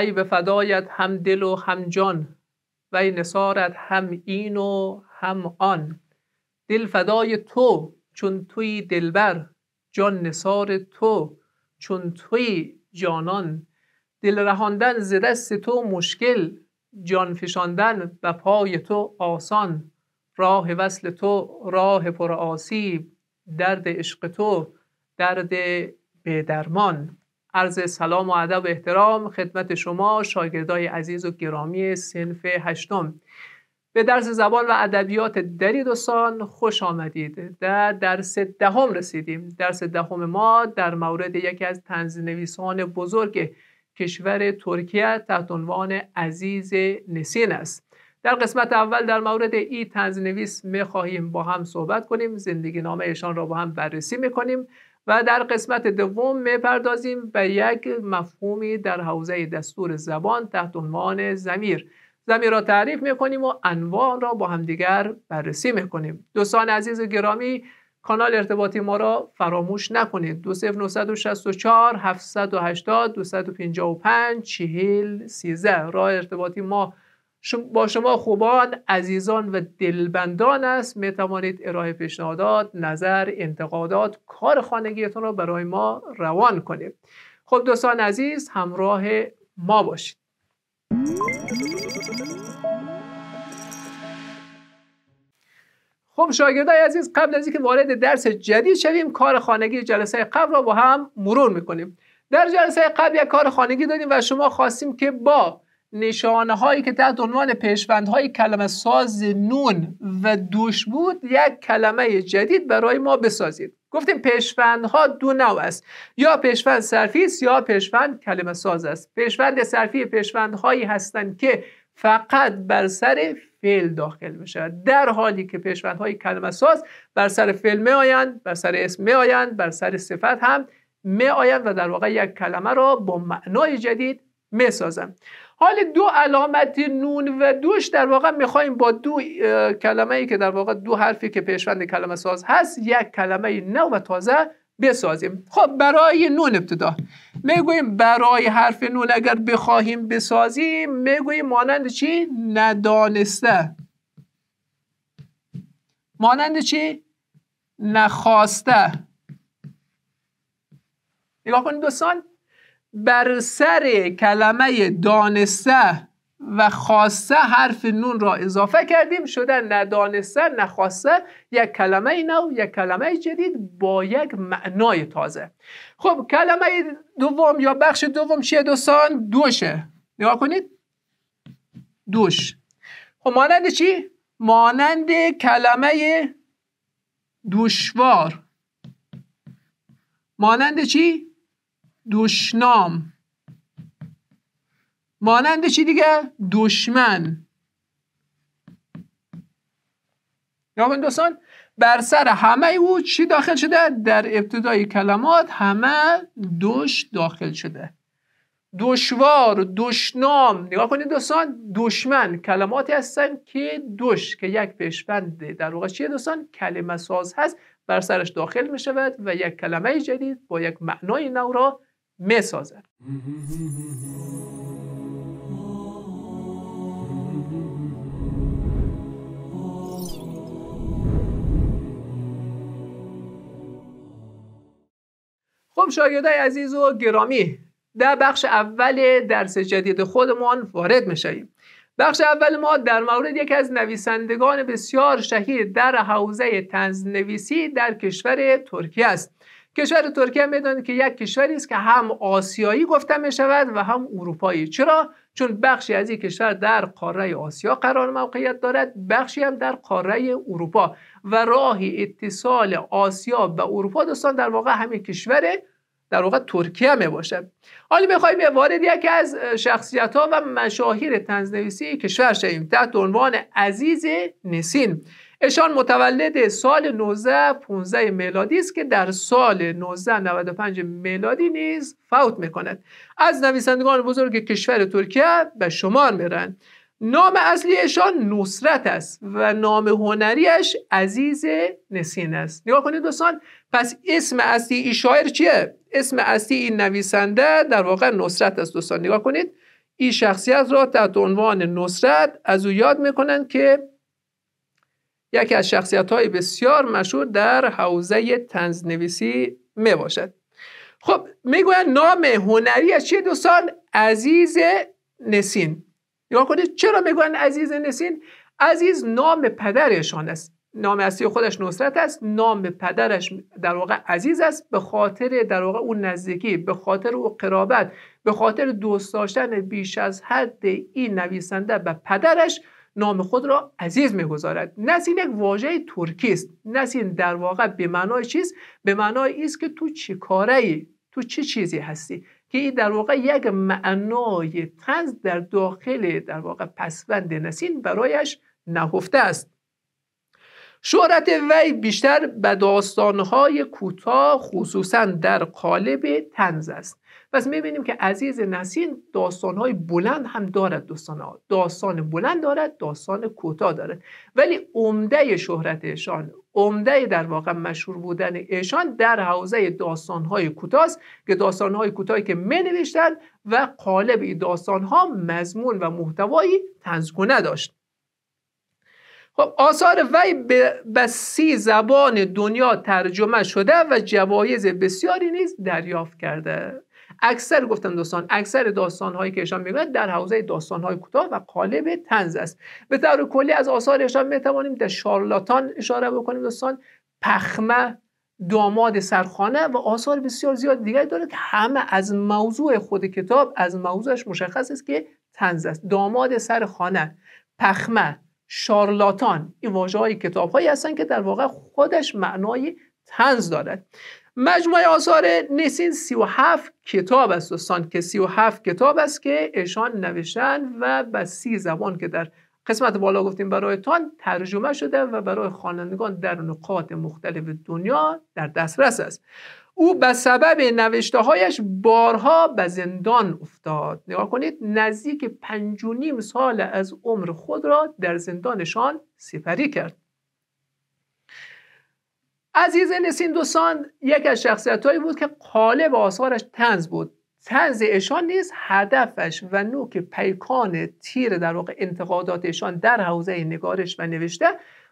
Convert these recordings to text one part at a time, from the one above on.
ای به فدایت هم دل و هم جان و ای نصارت هم این و هم آن دل فدای تو چون توی دلبر جان نصار تو چون توی جانان دل رهاندن ز دست تو مشکل جان فشاندن به پای تو آسان راه وصل تو راه پر آسیب درد عشق تو درد به درمان عرض سلام و ادب و احترام خدمت شما شاگردای عزیز و گرامی سنف هشتم به درس زبان و ادبیات دری دوستان خوش آمدید در درس دهم رسیدیم درس دهم ما در مورد یکی از نویسان بزرگ کشور ترکیه تحت عنوان عزیز نسین است در قسمت اول در مورد ای نویس می خواهیم با هم صحبت کنیم زندگی نامه ایشان را با هم بررسی می کنیم و در قسمت دوم میپردازیم به یک مفهومی در حوزه دستور زبان تحت عنوان زمیر زمیر را تعریف میکنیم و انواع را با همدیگر بررسی میکنیم دوستان عزیز گرامی کانال ارتباطی ما را فراموش نکنید 20964 780 255 40 راه ارتباطی ما با شما خوبان عزیزان و دلبندان است می توانید ارائه پیشنهادات نظر انتقادات کار خانگیتون را برای ما روان کنید خب دوستان عزیز همراه ما باشید خب شاگردای عزیز قبل از اینکه وارد درس جدید شویم کار خانگی جلسه قبل را با هم مرور میکنیم در جلسه قبل یک کار خانگی دادیم و شما خواستیم که با نشانه هایی که تحت عنوان های کلمه ساز نون و دوش بود یک کلمه جدید برای ما بسازید گفتیم ها دو نوع است یا پیشوند صرفی است یا پیشوند کلمه ساز است پیشوند صرفی هایی هستند که فقط بر سر فعل داخل شود در حالی که های کلمه ساز بر سر فعل می آیند بر سر اسم می آیند بر سر صفت هم می آیند و در واقع یک کلمه را با معنای جدید می حال دو علامت نون و دوش در واقع میخوایم با دو کلمه ای که در واقع دو حرفی که پیشوند کلمه ساز هست یک کلمه نو و تازه بسازیم خب برای نون ابتدا میگوییم برای حرف نون اگر بخواهیم بسازیم میگوییم مانند چی ندانسته مانند چی نخواسته نگاه کنید دوستان بر سر کلمه دانسته و خاصه حرف نون را اضافه کردیم شده نه دانسته نه خاصه یک کلمه نو یک کلمه جدید با یک معنای تازه خب کلمه دوم یا بخش دوم چیه دوستان دوشه نگاه کنید دوش خب مانند چی مانند کلمه دوشوار مانند چی دشنام مانند چی دیگه دشمن یا دوستان بر سر همه او چی داخل شده در ابتدای کلمات همه دش داخل شده دشوار دشنام نگاه کنید دوستان دشمن کلماتی هستن که دش که یک پیشبند در واقع چیه دوستان کلمه ساز هست بر سرش داخل می شود و یک کلمه جدید با یک معنای نو را میسازد خب شاگردای عزیز و گرامی در بخش اول درس جدید خودمان وارد میشویم بخش اول ما در مورد یکی از نویسندگان بسیار شهیر در حوزه تنز در کشور ترکیه است کشور ترکیه میداند که یک کشوری است که هم آسیایی گفته می شود و هم اروپایی چرا چون بخشی از این کشور در قاره آسیا قرار موقعیت دارد بخشی هم در قاره اروپا و راه اتصال آسیا به اروپا دوستان در واقع همین کشور در واقع ترکیه می باشد حالا میخوایم وارد یکی از شخصیت ها و مشاهیر تنزنویسی کشور شویم تحت عنوان عزیز نسین ایشان متولد سال 1915 میلادی است که در سال 1995 میلادی نیز فوت میکند از نویسندگان بزرگ کشور ترکیه به شمار میرند نام اصلی اشان نصرت است و نام هنریش عزیز نسین است نگاه کنید دوستان پس اسم اصلی این شاعر چیه اسم اصلی این نویسنده در واقع نصرت است دوستان نگاه کنید این شخصیت را تحت عنوان نصرت از او یاد میکنند که یکی از شخصیت های بسیار مشهور در حوزه تنزنویسی می باشد خب میگوید نام هنری از چیه دوستان عزیز نسین نگاه کنید چرا میگوین عزیز نسین عزیز نام پدرشان است نام اصلی خودش نصرت است نام پدرش در واقع عزیز است به خاطر در واقع اون نزدیکی به خاطر او قرابت به خاطر دوست داشتن بیش از حد این نویسنده به پدرش نام خود را عزیز میگذارد نسین یک واژه ترکیست است نسین در واقع به معنای چیست به معنای است که تو چی کاره ای تو چه چی چیزی هستی که این در واقع یک معنای تنز در داخل در واقع پسوند نسین برایش نهفته است شهرت وی بیشتر به داستانهای کوتاه خصوصا در قالب تنز است پس میبینیم که عزیز نسین داستانهای بلند هم دارد داستان داستان بلند دارد داستان کوتاه دارد ولی عمده شهرتشان عمده در واقع مشهور بودن ایشان در حوزه داستانهای کوتاست که داستانهای کوتاهی که می و قالب این داستانها مضمون و محتوایی تنزگونه داشت خب آثار وی به سی زبان دنیا ترجمه شده و جوایز بسیاری نیز دریافت کرده اکثر گفتم دوستان اکثر داستان هایی که ایشان میگوید در حوزه داستان های کوتاه و قالب تنز است به طور کلی از آثار ایشان می توانیم در شارلاتان اشاره بکنیم دوستان پخمه داماد سرخانه و آثار بسیار زیاد دیگری داره که همه از موضوع خود کتاب از موضوعش مشخص است که تنز است داماد سرخانه پخمه شارلاتان این واژه های کتاب هایی هستند که در واقع خودش معنای تنز دارد مجموعه آثار نسین 37 کتاب است دوستان که 37 کتاب است که اشان نوشتن و به سی زبان که در قسمت بالا گفتیم برایتان ترجمه شده و برای خوانندگان در نقاط مختلف دنیا در دسترس است او به سبب نوشته هایش بارها به زندان افتاد نگاه کنید نزدیک پنج نیم سال از عمر خود را در زندانشان سپری کرد عزیز دوستان یک از هایی بود که قالب آثارش تنز بود تنز ایشان نیز هدفش و نوک پیکان تیر در واقع انتقادات ایشان در حوزه نگارش و نوشته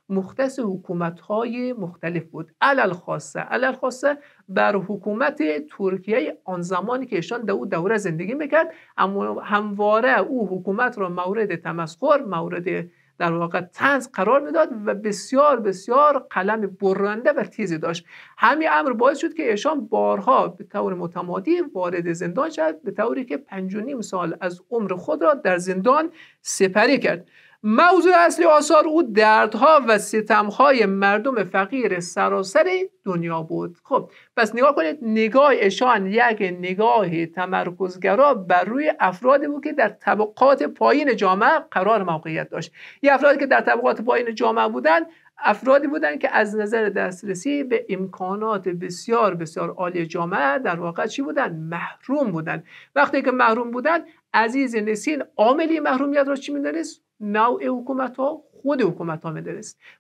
مختص حکومت های مختلف بود علال خاصه علل خاصه بر حکومت ترکیه آن زمانی که ایشان در او دوره زندگی میکرد اما همواره او حکومت را مورد تمسخر مورد در واقع تنز قرار میداد و بسیار بسیار قلم برنده و تیزی داشت همین امر باعث شد که ایشان بارها به طور متمادی وارد زندان شد به طوری که پنج و نیم سال از عمر خود را در زندان سپری کرد موضوع اصلی آثار او دردها و ستمهای مردم فقیر سراسر دنیا بود خب پس نگاه کنید نگاه اشان یک نگاه تمرکزگرا بر روی افرادی بود که در طبقات پایین جامعه قرار موقعیت داشت یه افرادی که در طبقات پایین جامعه بودند افرادی بودند که از نظر دسترسی به امکانات بسیار بسیار عالی جامعه در واقع چی بودن محروم بودن وقتی که محروم بودن عزیز نسین عاملی محرومیت را چی میدانست نوع حکومت ها خود حکومت ها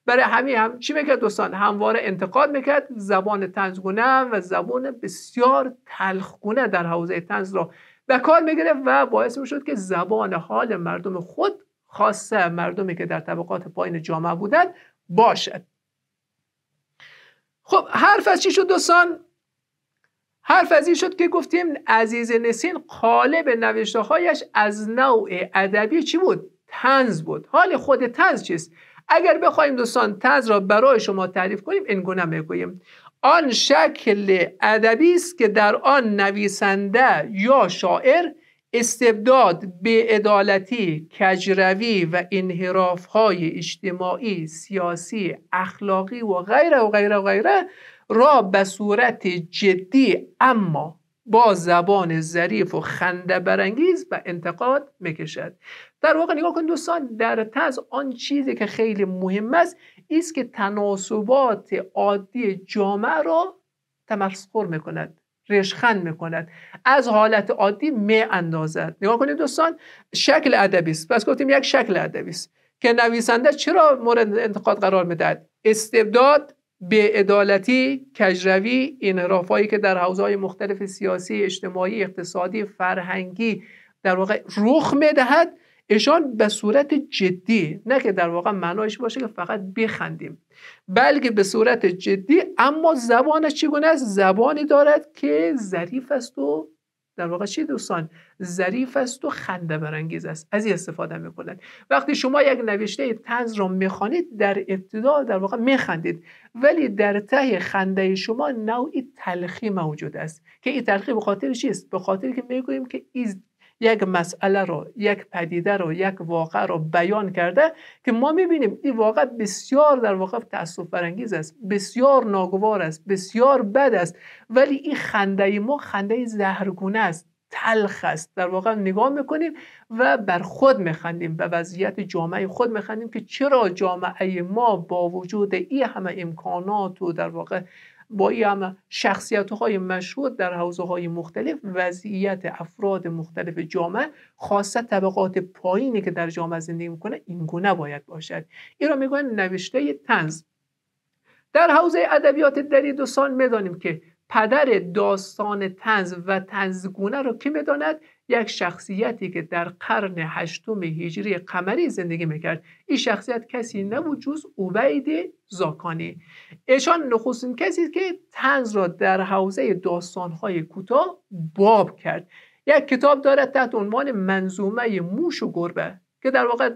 برای همین هم چی میکرد دوستان همواره انتقاد میکرد زبان تنزگونه و زبان بسیار تلخگونه در حوزه تنز را به کار میگرفت و باعث میشد که زبان حال مردم خود خاصه مردمی که در طبقات پایین جامعه بودند باشد خب حرف از چی شد دوستان حرف از این شد که گفتیم عزیز نسین قالب نوشته هایش از نوع ادبی چی بود تنز بود حال خود تنز چیست اگر بخوایم دوستان تنز را برای شما تعریف کنیم اینگونه میگوییم آن شکل ادبی است که در آن نویسنده یا شاعر استبداد به عدالتی کجروی و انحرافهای اجتماعی سیاسی اخلاقی و غیره و غیره و غیره را به صورت جدی اما با زبان ظریف و خنده برانگیز به انتقاد میکشد در واقع نگاه کن دوستان در تز آن چیزی که خیلی مهم است ایست که تناسبات عادی جامعه را تمسخر میکند رشخند میکند از حالت عادی می اندازد نگاه کنید دوستان شکل ادبی است پس گفتیم یک شکل ادبی است که نویسنده چرا مورد انتقاد قرار میدهد استبداد به عدالتی، کجروی، انحرافایی که در حوزه های مختلف سیاسی، اجتماعی، اقتصادی، فرهنگی در واقع رخ میدهد ایشان به صورت جدی نه که در واقع معنایش باشه که فقط بخندیم بلکه به صورت جدی اما زبانش چگونه است زبانی دارد که ظریف است و در واقع چی دوستان ظریف است و خنده برانگیز است از این استفاده میکنند وقتی شما یک نوشته تنز را میخوانید در ابتدا در واقع میخندید ولی در ته خنده شما نوعی تلخی موجود است که این تلخی به خاطر چیست به خاطر که میگوییم که این یک مسئله را یک پدیده رو یک واقع را بیان کرده که ما میبینیم این واقع بسیار در واقع تاسف برانگیز است بسیار ناگوار است بسیار بد است ولی این خنده ما خنده زهرگونه است تلخ است در واقع نگاه میکنیم و بر خود میخندیم و وضعیت جامعه خود میخندیم که چرا جامعه ما با وجود این همه امکانات و در واقع با این همه شخصیت های مشهور در حوزه های مختلف وضعیت افراد مختلف جامعه خاصه طبقات پایینی که در جامعه زندگی میکنه این گونه باید باشد این را میگوین نوشته تنز در حوزه ادبیات دری دوستان میدانیم که پدر داستان تنز و تنزگونه را کی میداند یک شخصیتی که در قرن هشتم هجری قمری زندگی میکرد این شخصیت کسی نبود جز عبید زاکانی ایشان نخستین کسی که تنز را در حوزه داستانهای کوتاه باب کرد یک کتاب دارد تحت عنوان منظومه موش و گربه که در واقع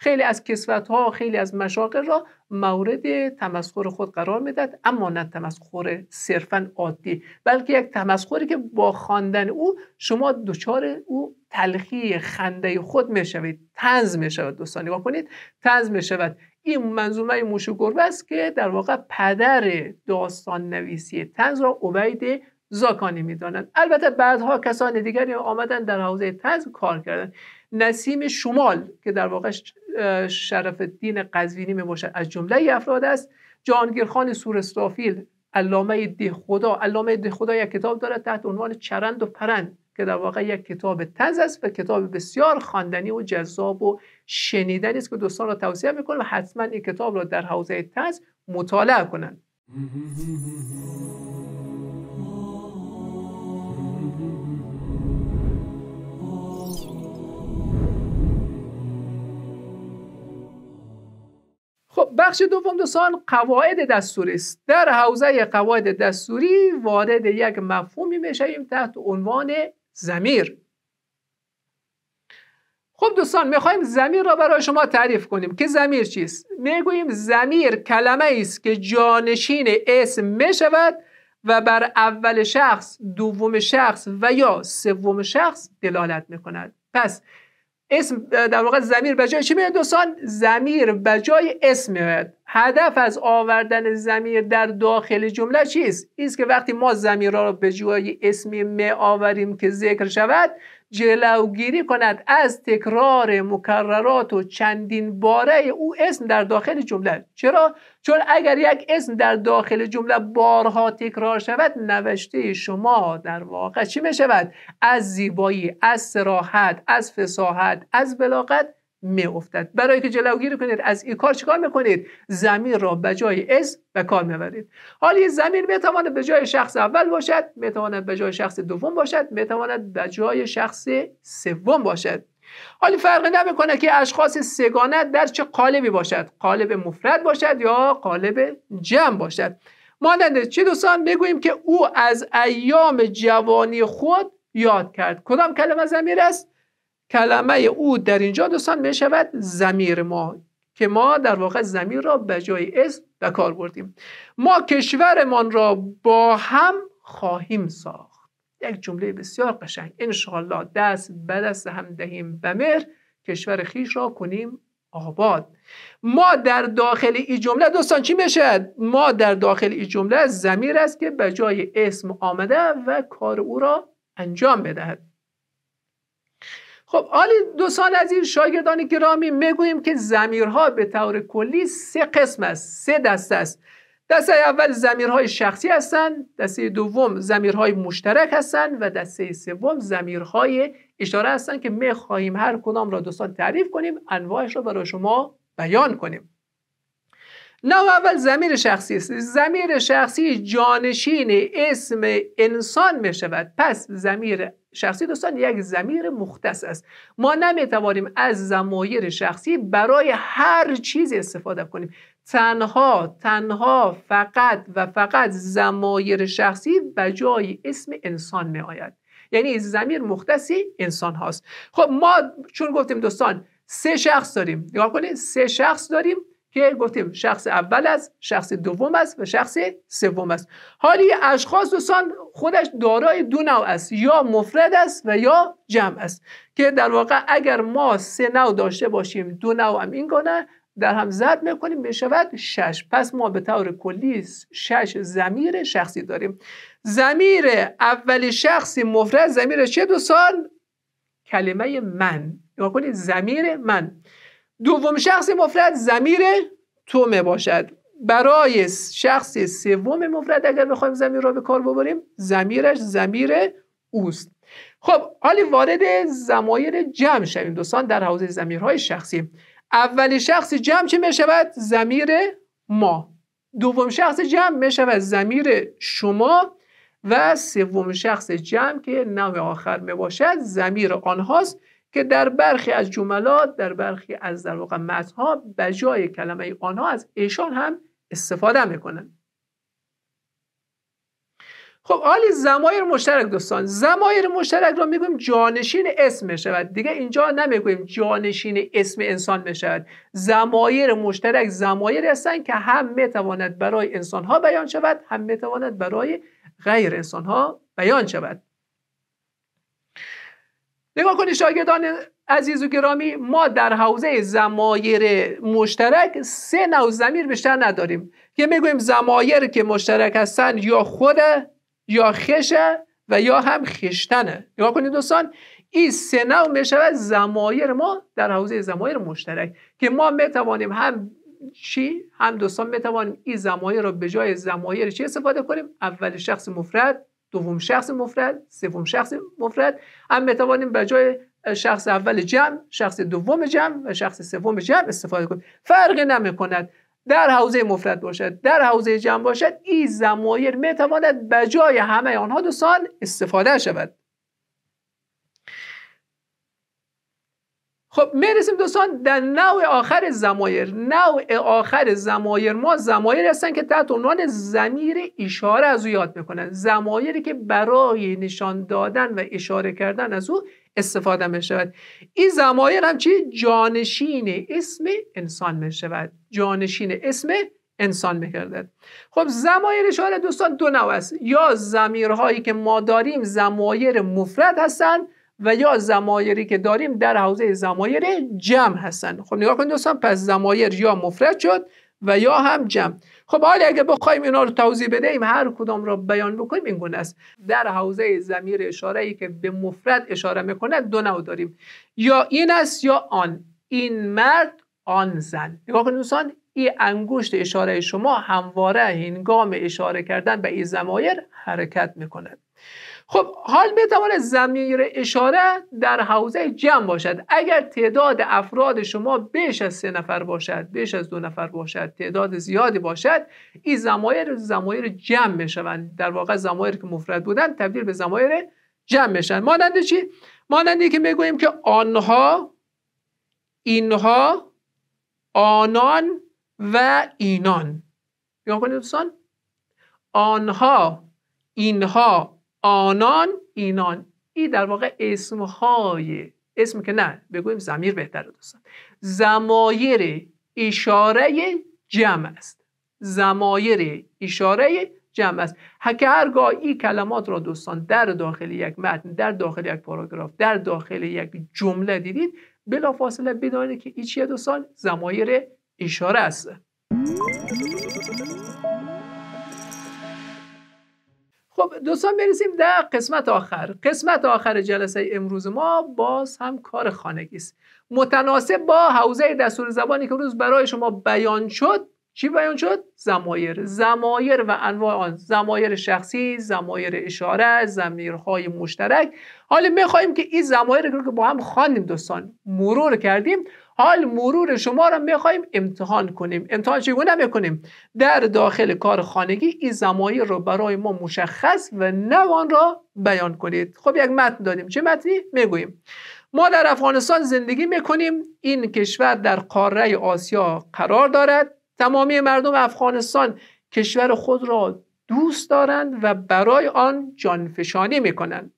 خیلی از کسوت ها خیلی از مشاقل را مورد تمسخر خود قرار میداد اما نه تمسخر صرفا عادی بلکه یک تمسخری که با خواندن او شما دچار او تلخی خنده خود میشوید تنز میشود دوستان نگاه کنید تنز میشود این منظومه موش و است که در واقع پدر داستان نویسی تنز را عبید زاکانی میدانند البته بعدها کسان دیگری آمدن در حوزه تنز کار کردند نسیم شمال که در واقع شرف الدین قزوینی باشد از جمله افراد است جهانگیرخان سورستافیل علامه دی خدا علامه خدا یک کتاب دارد تحت عنوان چرند و پرند که در واقع یک کتاب تز است و کتاب بسیار خواندنی و جذاب و شنیدنی است که دوستان را توصیه میکنم و حتما این کتاب را در حوزه تز مطالعه کنند خب، بخش دوم دوستان قواعد دستوری است در حوزه قواعد دستوری وارد یک مفهومی میشیم تحت عنوان زمیر خب دوستان میخوایم زمیر را برای شما تعریف کنیم که زمیر چیست میگوییم زمیر کلمه است که جانشین اسم میشود و بر اول شخص دوم شخص و یا سوم شخص دلالت میکند پس اسم در واقع زمیر به جای چی میاد دوستان زمیر به جای اسم میاد هدف از آوردن زمیر در داخل جمله چیست این که وقتی ما زمیر را به جای اسمی می آوریم که ذکر شود جلوگیری کند از تکرار مکررات و چندین باره او اسم در داخل جمله چرا چون اگر یک اسم در داخل جمله بارها تکرار شود نوشته شما در واقع چی می شود از زیبایی از سراحت از فساحت از بلاغت می افتد برای که جلوگیری کنید از این کار چیکار میکنید زمین را به جای از به کار میبرید حال زمیر زمین میتواند به جای شخص اول باشد میتواند به جای شخص دوم باشد میتواند به جای شخص سوم باشد حالی فرقی نمیکنه که اشخاص سگانه در چه قالبی باشد قالب مفرد باشد یا قالب جمع باشد مانند چی دوستان بگوییم که او از ایام جوانی خود یاد کرد کدام کلمه زمیر است کلمه او در اینجا دوستان می شود زمیر ما که ما در واقع زمیر را به جای اسم به کار بردیم ما کشورمان را با هم خواهیم ساخت یک جمله بسیار قشنگ انشاءالله دست به دست هم دهیم به مهر کشور خیش را کنیم آباد ما در داخل این جمله دوستان چی میشه ما در داخل این جمله زمیر است که به جای اسم آمده و کار او را انجام بدهد خب آلی دو سال از این شاگردان گرامی میگوییم که زمیرها به طور کلی سه قسم است سه دسته است دسته اول زمیرهای شخصی هستند دسته دوم زمیرهای مشترک هستند و دسته سوم زمیرهای اشاره هستند که می هر کدام را دوستان تعریف کنیم انواعش را برای شما بیان کنیم نو اول زمیر شخصی است زمیر شخصی جانشین اسم انسان می شود پس زمیر شخصی دوستان یک زمیر مختص است ما نمیتوانیم از زمایر شخصی برای هر چیز استفاده کنیم تنها تنها فقط و فقط زمایر شخصی به جای اسم انسان می آید یعنی زمیر مختصی انسان هاست خب ما چون گفتیم دوستان سه شخص داریم نگاه کنید سه شخص داریم که گفتیم شخص اول است شخص دوم است و شخص سوم است حالی اشخاص دوستان خودش دارای دو نوع است یا مفرد است و یا جمع است که در واقع اگر ما سه نوع داشته باشیم دو نوع هم این گونه در هم زد میکنیم میشود شش پس ما به طور کلی شش زمیر شخصی داریم زمیر اول شخصی مفرد زمیر چه دوستان کلمه من یا کنید زمیر من دوم شخص مفرد زمیر تو می باشد برای شخص سوم مفرد اگر بخوایم زمیر را به کار ببریم زمیرش زمیر اوست خب حالی وارد زمایر جمع شویم دوستان در حوزه زمیرهای شخصی اول شخص جمع چه می شود زمیر ما دوم شخص جمع می شود زمیر شما و سوم شخص جمع که نام آخر می باشد زمیر آنهاست که در برخی از جملات در برخی از در واقع متنها به جای کلمه آنها از ایشان هم استفاده میکنن خب حالی زمایر مشترک دوستان زمایر مشترک را میگویم جانشین اسم میشود دیگه اینجا نمیگویم جانشین اسم انسان میشود زمایر مشترک زمایر هستند که هم میتواند برای انسان ها بیان شود هم میتواند برای غیر انسان ها بیان شود نگاه کنید شاگردان عزیز و گرامی ما در حوزه زمایر مشترک سه نوع زمیر بیشتر نداریم که میگوییم زمایر که مشترک هستن یا خوده یا خشه و یا هم خشتنه نگاه کنید دوستان این سه نوع میشود زمایر ما در حوزه زمایر مشترک که ما میتوانیم هم چی هم دوستان میتوانیم این زمایر را به جای زمایر چی استفاده کنیم اول شخص مفرد دوم شخص مفرد سوم شخص مفرد هم میتوانیم به جای شخص اول جمع شخص دوم جمع و شخص سوم جمع استفاده کنیم فرق نمیکند در حوزه مفرد باشد در حوزه جمع باشد این زمایر میتواند به جای همه آنها دوستان استفاده شود خب میرسیم دوستان در نوع آخر زمایر نوع آخر زمایر ما زمایر هستن که تحت عنوان زمیر اشاره از او یاد میکنن زمایری که برای نشان دادن و اشاره کردن از او استفاده می شود این زمایر همچی جانشین اسم انسان میشود. شود جانشین اسم انسان میگردد خب زمایر اشاره دوستان دو نوع است یا زمیرهایی که ما داریم زمایر مفرد هستند و یا زمایری که داریم در حوزه زمایر جمع هستن خب نگاه کنید دوستان پس زمایر یا مفرد شد و یا هم جمع خب حالا اگه بخوایم اینا رو توضیح بدهیم هر کدام را بیان بکنیم این گونه است در حوزه زمیر اشاره ای که به مفرد اشاره میکنه دو نوع داریم یا این است یا آن این مرد آن زن نگاه کنید دوستان این انگشت اشاره شما همواره هنگام اشاره کردن به این زمایر حرکت میکند خب حال می تواند زمیر اشاره در حوزه جمع باشد اگر تعداد افراد شما بیش از سه نفر باشد بیش از دو نفر باشد تعداد زیادی باشد این زمایر زمایر جمع شوند در واقع زمایر که مفرد بودند تبدیل به زمایر جمع شوند مانند چی مانندی که میگوییم که آنها اینها آنان و اینان نگاه کنید دوستان آنها اینها آنان اینان ای در واقع اسم اسمهای اسم که نه بگویم زمیر بهتر دوستان زمایر اشاره جمع است زمایر اشاره جمع است که هرگاه ای کلمات را دوستان در داخل یک متن در داخل یک پاراگراف در داخل یک جمله دیدید فاصله بدانید که این چیه دوستان زمایر اشاره است خب دوستان برسیم در قسمت آخر قسمت آخر جلسه امروز ما باز هم کار خانگی است متناسب با حوزه دستور زبانی که روز برای شما بیان شد چی بیان شد؟ زمایر زمایر و انواع آن زمایر شخصی زمایر اشاره زمیرهای مشترک حالا میخواهیم که این زمایر رو که با هم خواندیم دوستان مرور کردیم حال مرور شما را میخواهیم امتحان کنیم امتحان چگونه میکنیم؟ در داخل کار خانگی این زمایی را برای ما مشخص و نوان را بیان کنید خب یک متن دادیم چه متنی میگوییم ما در افغانستان زندگی میکنیم این کشور در قاره آسیا قرار دارد تمامی مردم افغانستان کشور خود را دوست دارند و برای آن جانفشانی میکنند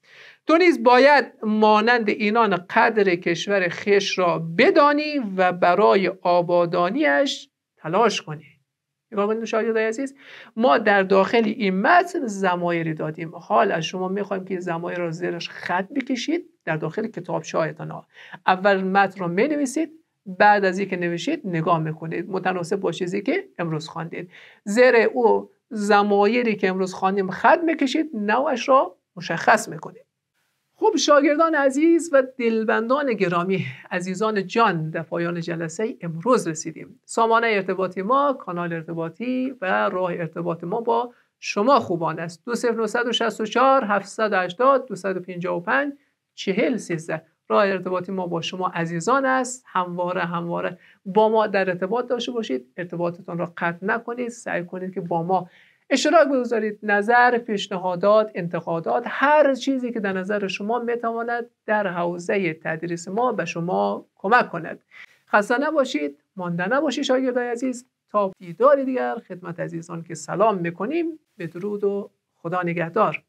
تو نیز باید مانند اینان قدر کشور خش را بدانی و برای آبادانیش تلاش کنی نگاه کنید مشاهده عزیز ما در داخل این متن زمایری دادیم حال از شما میخوایم که زمایر را زیرش خط بکشید در داخل کتاب ها. اول متن را مینویسید بعد از اینکه نوشید نگاه میکنید متناسب با چیزی که امروز خواندید زیر او زمایری که امروز خواندیم خط میکشید نوعش را مشخص میکنید خب شاگردان عزیز و دلبندان گرامی عزیزان جان در پایان جلسه امروز رسیدیم سامانه ارتباطی ما کانال ارتباطی و راه ارتباط ما با شما خوبان است 2964 780 255 40 13 راه ارتباطی ما با شما عزیزان است همواره همواره با ما در ارتباط داشته باشید ارتباطتان را قطع نکنید سعی کنید که با ما اشتراک بگذارید نظر پیشنهادات انتقادات هر چیزی که در نظر شما میتواند در حوزه تدریس ما به شما کمک کند خسته نباشید مانده نباشید شاگردای عزیز تا دیدار دیگر خدمت عزیزان که سلام میکنیم به درود و خدا نگهدار